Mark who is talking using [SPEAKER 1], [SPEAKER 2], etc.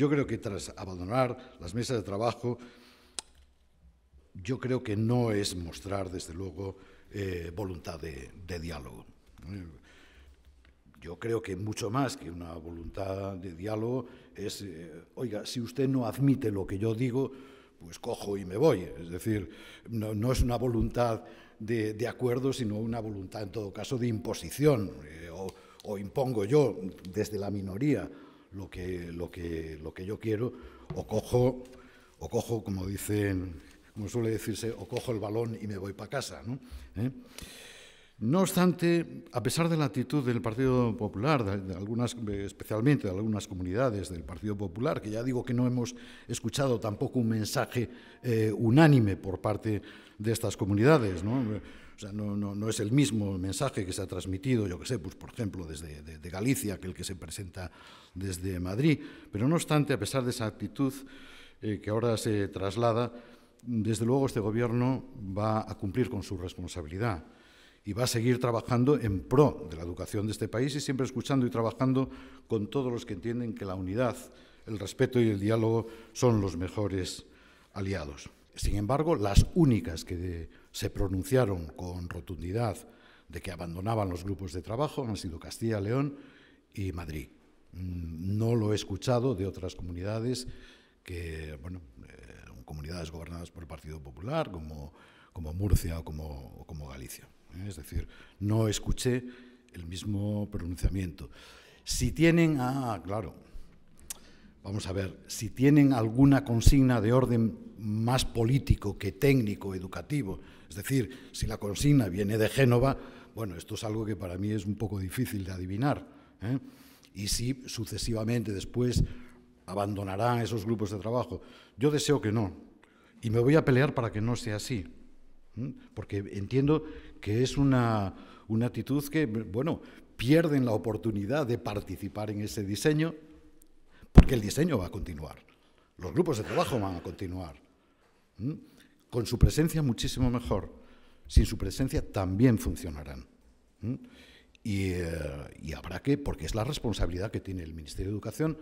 [SPEAKER 1] Yo creo que tras abandonar las mesas de trabajo, yo creo que no es mostrar, desde luego, eh, voluntad de, diálogo. Yo creo que mucho más que una voluntad de diálogo es, eh, oiga, si usted no admite lo que yo digo, pues cojo y me voy. Es decir, no, es una voluntad de, acuerdo, sino una voluntad, en todo caso, de imposición, eh, o impongo yo desde la minoría lo que, lo que, lo que yo quiero, o cojo, o cojo, como dicen, como suele decirse, o cojo el balón y me voy para casa. ¿no? ¿Eh? No obstante, a pesar de la actitud del Partido Popular, de, algunas, eh, especialmente de algunas comunidades del Partido Popular, que ya digo que no hemos escuchado tampoco un mensaje eh, unánime por parte de estas comunidades, eh, ¿no? es el mismo mensaje que se ha transmitido, yo que sé, pues, por ejemplo, desde Galicia, que el que se presenta desde Madrid. Pero no obstante, a pesar de esa actitud que ahora se traslada, desde luego este Gobierno va a cumplir con su responsabilidad y va a seguir trabajando en pro de la educación de este país y siempre escuchando y trabajando con todos los que entienden que la unidad, el respeto y el diálogo son los mejores aliados. Sin embargo, las únicas que se pronunciaron con rotundidad de que abandonaban los grupos de trabajo han sido Castilla, León y Madrid. Mm, no lo he escuchado de otras comunidades que, bueno, eh, comunidades gobernadas por el Partido Popular, como, como Murcia o como Galicia. ¿eh? Es decir, no escuché el mismo pronunciamiento. Si tienen, ah, claro, vamos a ver, si tienen alguna consigna de orden más político que técnico, educativo, es decir, si la consigna viene de Génova, bueno, esto es algo que para mí es un poco difícil de adivinar. ¿eh? Y si sucesivamente después abandonarán esos grupos de trabajo. Yo deseo que no. Y me voy a pelear para que no sea así. Porque entiendo que es una, una actitud que, bueno, pierden la oportunidad de participar en ese diseño, porque el diseño va a continuar, los grupos de trabajo van a continuar, con su presencia muchísimo mejor, sin su presencia también funcionarán. Y, eh, y, habrá que, porque es la responsabilidad que tiene el Ministerio de Educación,